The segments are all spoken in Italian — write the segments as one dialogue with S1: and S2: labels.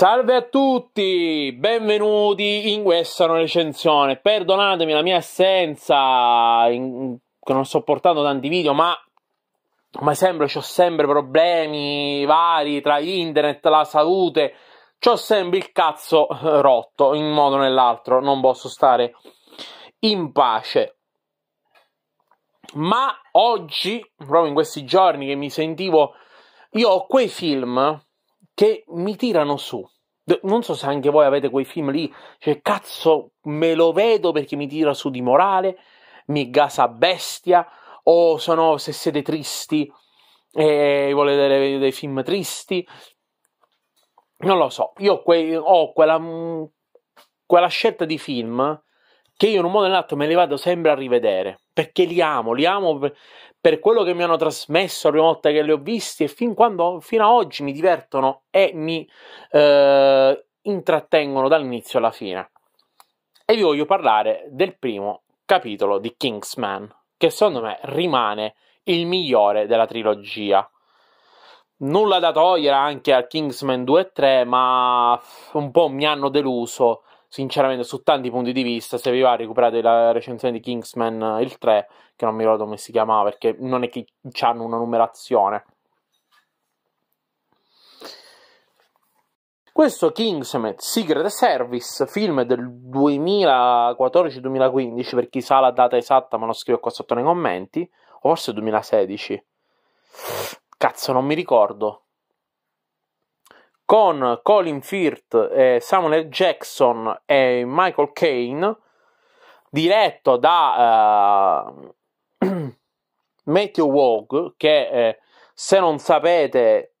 S1: Salve a tutti, benvenuti in questa recensione. Perdonatemi la mia assenza, in, che non sto portando tanti video, ma come sempre ho sempre problemi vari tra internet, la salute, ho sempre il cazzo rotto in un modo o nell'altro, non posso stare in pace. Ma oggi, proprio in questi giorni che mi sentivo, io ho quei film che mi tirano su. Non so se anche voi avete quei film lì, cioè cazzo me lo vedo perché mi tira su di morale, mi gasa bestia, o se no se siete tristi e volete vedere dei film tristi, non lo so, io que- ho quella, mm, quella, scelta di film che io in un modo o nell'altro me li vado sempre a rivedere, perché li amo, li amo per quello che mi hanno trasmesso la prima volta che li ho visti e fin quando, fino ad oggi mi divertono e mi eh, intrattengono dall'inizio alla fine. E vi voglio parlare del primo capitolo di Kingsman, che secondo me rimane il migliore della trilogia. Nulla da togliere anche a Kingsman 2 e 3, ma un po' mi hanno deluso sinceramente su tanti punti di vista, se vi va recuperate la recensione di Kingsman eh, il 3, che non mi ricordo come si chiamava perché non è che hanno una numerazione. Questo Kingsman Secret Service, film del 2014-2015, per chi sa la data esatta, me lo scrivo qua sotto nei commenti, o forse 2016. Cazzo, non mi ricordo con Colin Firth, eh, Samuel Jackson e Michael Kane, diretto da eh, Matthew Wog, che eh, se non sapete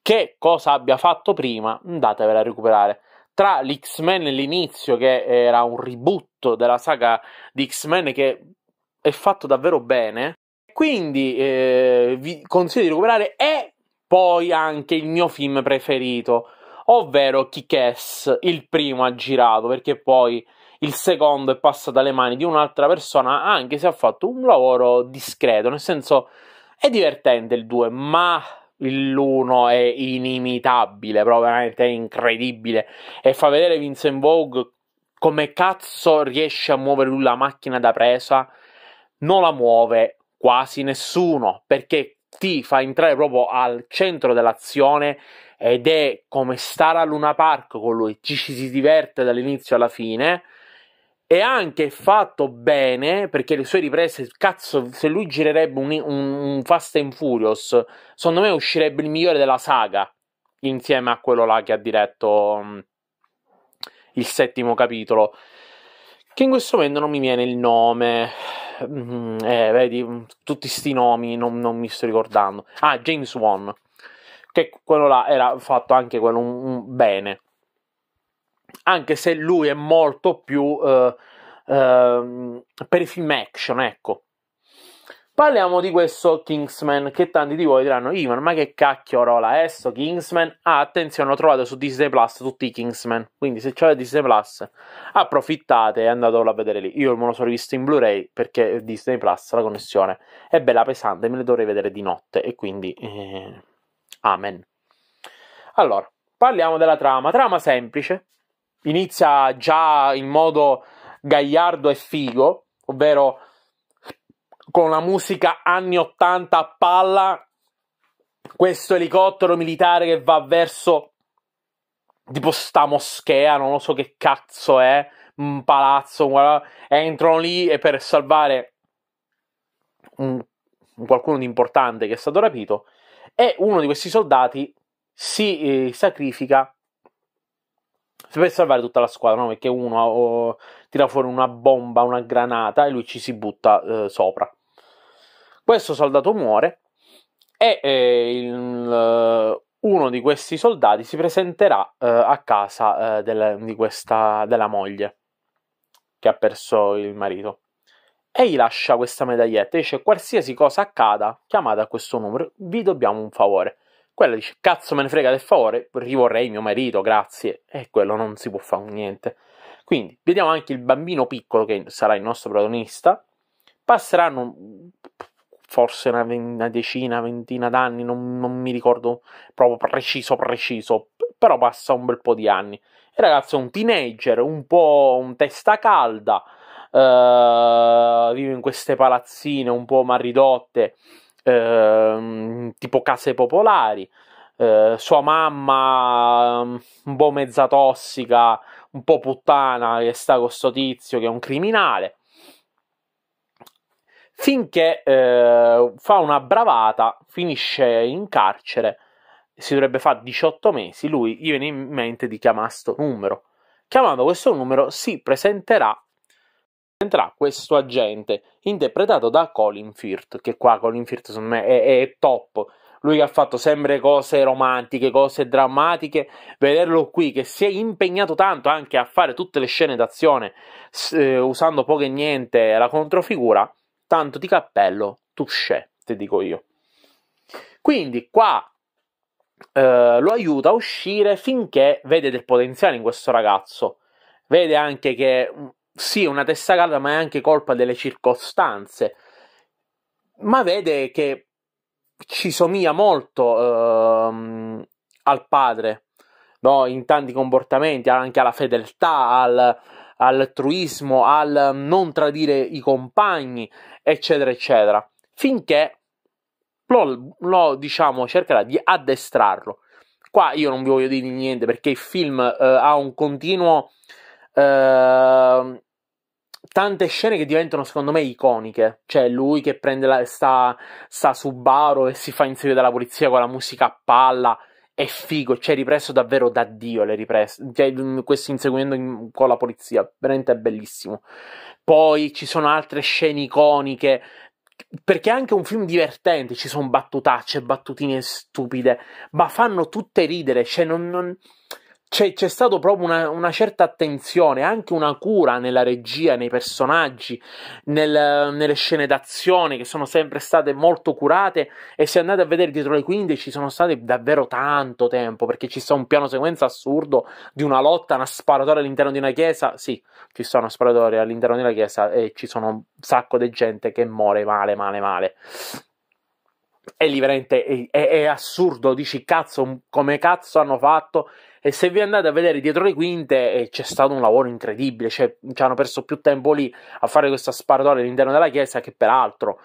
S1: che cosa abbia fatto prima, andatevela a recuperare. Tra l'X-Men e che era un reboot della saga di X-Men che è fatto davvero bene, quindi eh, vi consiglio di recuperare e poi anche il mio film preferito, ovvero Kick-Ass, il primo ha girato, perché poi il secondo è passato alle mani di un'altra persona, anche se ha fatto un lavoro discreto, nel senso è divertente il 2, ma l'uno è inimitabile, proprio veramente è incredibile e fa vedere Vincent Vogue come cazzo riesce a muovere lui la macchina da presa, non la muove quasi nessuno, perché ti fa entrare proprio al centro dell'azione ed è come stare a Luna Park con lui, ci si diverte dall'inizio alla fine. E anche fatto bene perché le sue riprese, cazzo, se lui girerebbe un, un, un Fast and Furious, secondo me uscirebbe il migliore della saga insieme a quello là che ha diretto um, il settimo capitolo che in questo momento non mi viene il nome. Mm, eh, vedi, mm, tutti sti nomi non, non, mi sto ricordando. Ah, James Wan, che quello là era fatto anche quello un, un bene. Anche se lui è molto più eh, eh, per i film action, ecco. Parliamo di questo Kingsman che tanti di voi diranno Ivan ma che cacchio rola è sto Kingsman? Ah attenzione ho trovato su Disney Plus tutti i Kingsman quindi se c'è Disney Plus approfittate e andatelo a vedere lì io me lo sono visto in Blu-ray perché Disney Plus la connessione è bella pesante me le dovrei vedere di notte e quindi eh, amen allora parliamo della trama trama semplice inizia già in modo gagliardo e figo ovvero con la musica anni 80 a palla, questo elicottero militare che va verso tipo sta moschea, non lo so che cazzo è, un palazzo, guarda, entrano lì e per salvare un, qualcuno di importante che è stato rapito e uno di questi soldati si eh, sacrifica per salvare tutta la squadra, no? perché uno oh, tira fuori una bomba, una granata e lui ci si butta eh, sopra. Questo soldato muore e eh, il, eh, uno di questi soldati si presenterà eh, a casa eh, del, questa, della moglie che ha perso il marito e gli lascia questa medaglietta e dice qualsiasi cosa accada chiamate a questo numero vi dobbiamo un favore quella dice cazzo me ne frega del favore rivorrei mio marito grazie e quello non si può fare niente quindi vediamo anche il bambino piccolo che sarà il nostro protagonista passeranno forse una, una decina, ventina d'anni, non, non, mi ricordo proprio preciso, preciso, però passa un bel po' di anni. E ragazzo è un teenager, un po' un testa calda, uh, vive in queste palazzine un po' maridotte, uh, tipo case popolari. Uh, sua mamma mm, un po' mezza tossica, un po' puttana che sta con sto tizio che è un criminale finché eh, fa una bravata, finisce in carcere, si dovrebbe fare 18 mesi, lui gli viene in mente di chiamare questo numero. Chiamando questo numero si presenterà, presenterà questo agente interpretato da Colin Firth, che qua Colin Firth secondo me è, è, è top, lui che ha fatto sempre cose romantiche, cose drammatiche, vederlo qui che si è impegnato tanto anche a fare tutte le scene d'azione eh, usando poco e niente la controfigura, tanto di cappello, touché, ti dico io. Quindi qua eh, lo aiuta a uscire finché vede del potenziale in questo ragazzo. Vede anche che mm, sì, è una testa calda, ma è anche colpa delle circostanze. Ma vede che ci somiglia molto ehm, al padre, no? in tanti comportamenti, anche alla fedeltà, al, all'altruismo, al non tradire i compagni, eccetera, eccetera, finché lo, lo diciamo, cercherà di addestrarlo. Qua io non vi voglio dire niente perché il film eh, ha un continuo. Eh, tante scene che diventano secondo me iconiche. Cioè, lui che prende la, sta, sta su Baro e si fa inserire dalla polizia con la musica a palla è figo, c'è cioè ripreso davvero da Dio le riprese, cioè, mm, questo inseguimento in, con la polizia, veramente è bellissimo. Poi ci sono altre scene iconiche, perché è anche un film divertente, ci sono battutacce, battutine stupide, ma fanno tutte ridere, cioè non, non, c'è, c'è stata proprio una, una, certa attenzione, anche una cura nella regia, nei personaggi, nel, nelle scene d'azione che sono sempre state molto curate e se andate a vedere dietro le 15 sono state davvero tanto tempo perché ci sta un piano sequenza assurdo di una lotta, una sparatoria all'interno di una chiesa, sì, ci sta una sparatoria all'interno di una chiesa e ci sono un sacco di gente che muore male, male, male è lì veramente è, è, è, assurdo. Dici cazzo, come cazzo hanno fatto e se vi andate a vedere dietro le quinte, eh, c'è stato un lavoro incredibile. Cioè, ci hanno perso più tempo lì a fare questa sparatoria all'interno della chiesa che peraltro.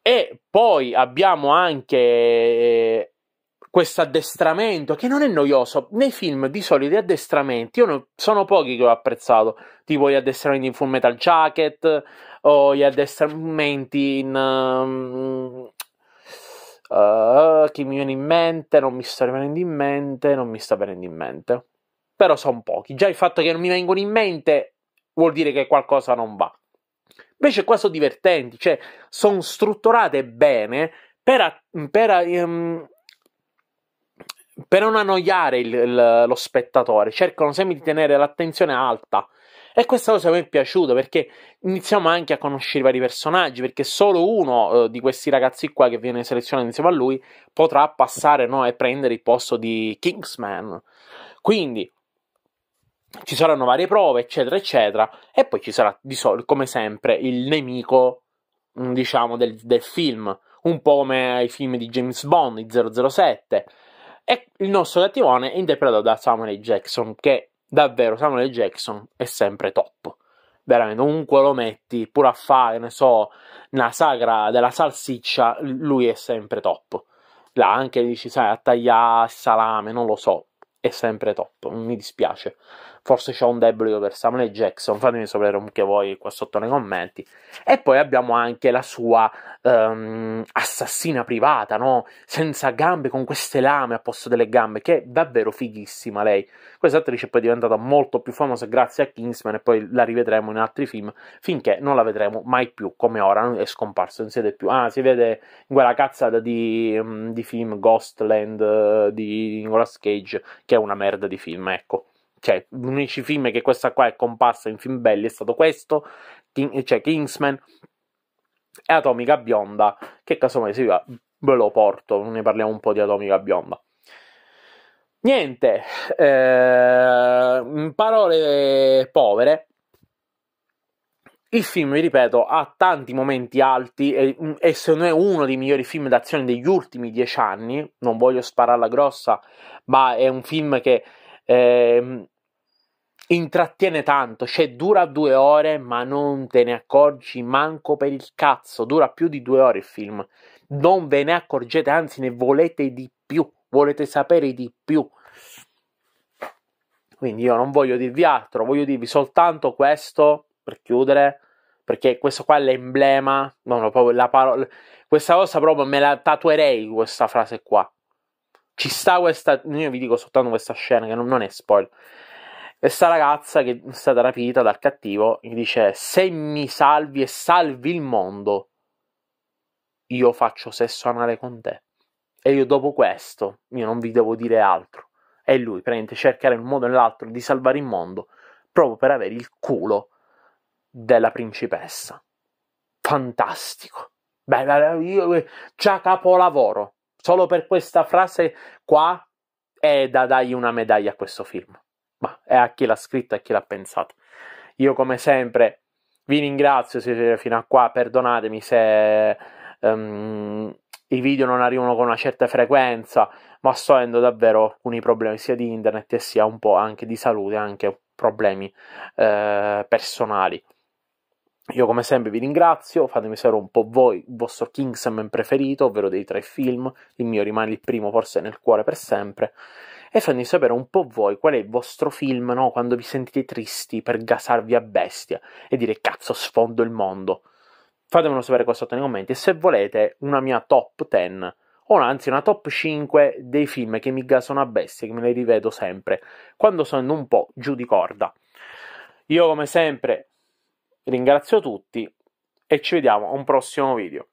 S1: E poi abbiamo anche eh, questo addestramento che non è noioso. Nei film di solito addestramenti, io no, sono pochi che ho apprezzato, tipo gli addestramenti in Full Metal Jacket o gli addestramenti in. Um, Uh, chi mi viene in mente? Non mi sta venendo in mente, non mi sta venendo in mente. Però sono pochi. Già il fatto che non mi vengono in mente vuol dire che qualcosa non va. Invece qua sono divertenti, cioè sono strutturate bene per, per, um, per non annoiare il, il, lo spettatore. Cercano sempre di tenere l'attenzione alta. E questa cosa mi è piaciuta perché iniziamo anche a conoscere i vari personaggi, perché solo uno eh, di questi ragazzi qua che viene selezionato insieme a lui potrà passare no, e prendere il posto di Kingsman. Quindi ci saranno varie prove, eccetera, eccetera, e poi ci sarà di solito, come sempre, il nemico, mm, diciamo, del, del film, un po' come i film di James Bond, di 007. E il nostro cattivone è interpretato da Samuel Jackson, che davvero Samuel Jackson è sempre top. Veramente, ovunque lo metti, pure a fare, ne so, una sagra della salsiccia, lui è sempre top. Là anche dici, sai, a tagliare salame, non lo so, è sempre top, mi dispiace forse c'è un debito per Samuel Jackson, fatemi sapere anche voi qua sotto nei commenti. E poi abbiamo anche la sua um, assassina privata, no? Senza gambe, con queste lame a posto delle gambe, che è davvero fighissima lei. Questa attrice è poi diventata molto più famosa grazie a Kingsman e poi la rivedremo in altri film, finché non la vedremo mai più, come ora è scomparsa, non si vede più. Ah, si vede in quella cazzata di, mm, di film Ghostland eh, di Nicolas Cage, che è una merda di film, ecco cioè, gli film che questa qua è comparsa in film belli è stato questo, King, cioè Kingsman e Atomica Bionda, che casomai si ve lo porto, ne parliamo un po' di Atomica Bionda. Niente, eh, parole povere. Il film, vi ripeto, ha tanti momenti alti e, e non è uno dei migliori film d'azione degli ultimi dieci anni. Non voglio spararla grossa, ma è un film che eh, intrattiene tanto, cioè dura due ore ma non te ne accorgi manco per il cazzo, dura più di due ore il film, non ve ne accorgete, anzi ne volete di più, volete sapere di più. Quindi io non voglio dirvi altro, voglio dirvi soltanto questo per chiudere, perché questo qua è l'emblema, no, no, proprio la parola, questa cosa proprio me la tatuerei questa frase qua. Ci sta questa, io vi dico soltanto questa scena che non, non è spoiler e sta ragazza che è stata rapita dal cattivo gli dice: Se mi salvi e salvi il mondo, io faccio sesso anale con te. E io dopo questo, io non vi devo dire altro. E lui prende cercare in un modo o nell'altro di salvare il mondo proprio per avere il culo della principessa. Fantastico. Beh, io, eh, già capolavoro. Solo per questa frase qua è da dargli una medaglia a questo film ma è a chi l'ha scritta e a chi l'ha pensato. Io come sempre vi ringrazio se siete fino a qua, perdonatemi se um, i video non arrivano con una certa frequenza, ma sto avendo davvero alcuni problemi sia di internet sia un po' anche di salute, anche problemi eh, personali. Io come sempre vi ringrazio, fatemi sapere un po' voi il vostro Kingsman preferito, ovvero dei tre film, il mio rimane il primo forse nel cuore per sempre e fatemi sapere un po' voi qual è il vostro film, no? Quando vi sentite tristi per gasarvi a bestia e dire cazzo sfondo il mondo. Fatemelo sapere qua sotto nei commenti e se volete una mia top 10 o anzi una top 5 dei film che mi gasano a bestia, che me li rivedo sempre, quando sono un po' giù di corda. Io come sempre ringrazio tutti e ci vediamo a un prossimo video.